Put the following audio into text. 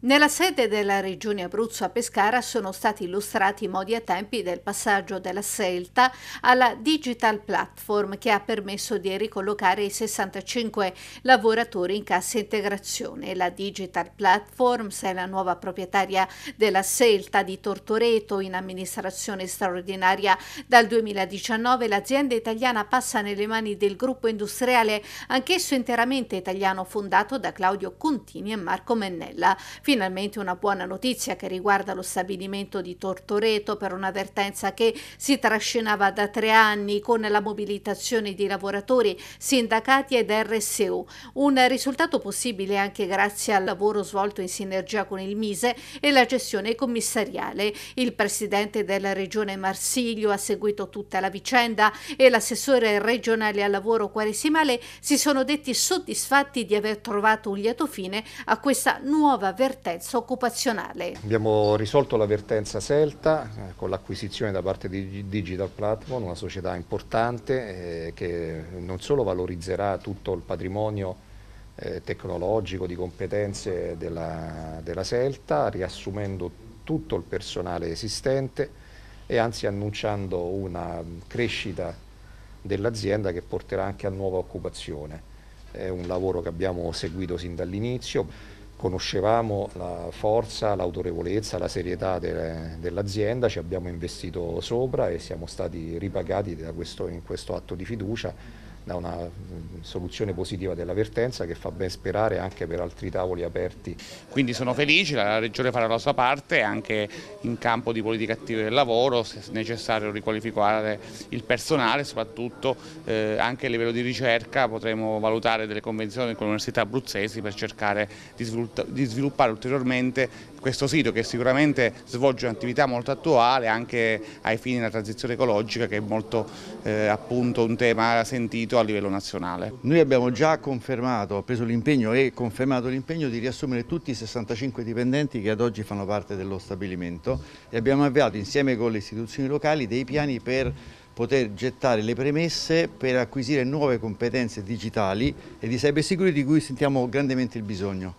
Nella sede della Regione Abruzzo a Pescara sono stati illustrati i modi e tempi del passaggio della scelta alla digital platform che ha permesso di ricollocare i 65 lavoratori in cassa integrazione. La digital platform è la nuova proprietaria della scelta di Tortoreto in amministrazione straordinaria dal 2019. L'azienda italiana passa nelle mani del gruppo industriale anch'esso interamente italiano fondato da Claudio Contini e Marco Mennella. Finalmente una buona notizia che riguarda lo stabilimento di Tortoreto per un'avvertenza che si trascinava da tre anni con la mobilitazione di lavoratori, sindacati ed RSU. Un risultato possibile anche grazie al lavoro svolto in sinergia con il Mise e la gestione commissariale. Il presidente della regione Marsiglio ha seguito tutta la vicenda e l'assessore regionale al lavoro Quaresimale si sono detti soddisfatti di aver trovato un lieto fine a questa nuova avvertenza vertenza occupazionale. Abbiamo risolto la vertenza Selta eh, con l'acquisizione da parte di Digital Platform, una società importante eh, che non solo valorizzerà tutto il patrimonio eh, tecnologico, di competenze della, della Selta, riassumendo tutto il personale esistente e anzi annunciando una crescita dell'azienda che porterà anche a nuova occupazione. È un lavoro che abbiamo seguito sin dall'inizio conoscevamo la forza, l'autorevolezza, la serietà de, dell'azienda, ci abbiamo investito sopra e siamo stati ripagati questo, in questo atto di fiducia da una mm, soluzione positiva dell'avvertenza che fa ben sperare anche per altri tavoli aperti. Quindi sono felici, la Regione farà la sua parte anche in campo di politiche attive del lavoro, se necessario riqualificare il personale, soprattutto eh, anche a livello di ricerca potremo valutare delle convenzioni con le università abruzzesi per cercare di, sviluppa, di sviluppare ulteriormente questo sito che sicuramente svolge un'attività molto attuale anche ai fini della transizione ecologica che è molto eh, appunto un tema sentito a livello nazionale. Noi abbiamo già confermato, preso l'impegno e confermato l'impegno di riassumere tutti i 65 dipendenti che ad oggi fanno parte dello stabilimento e abbiamo avviato insieme con le istituzioni locali dei piani per poter gettare le premesse per acquisire nuove competenze digitali e di cybersecurity di cui sentiamo grandemente il bisogno.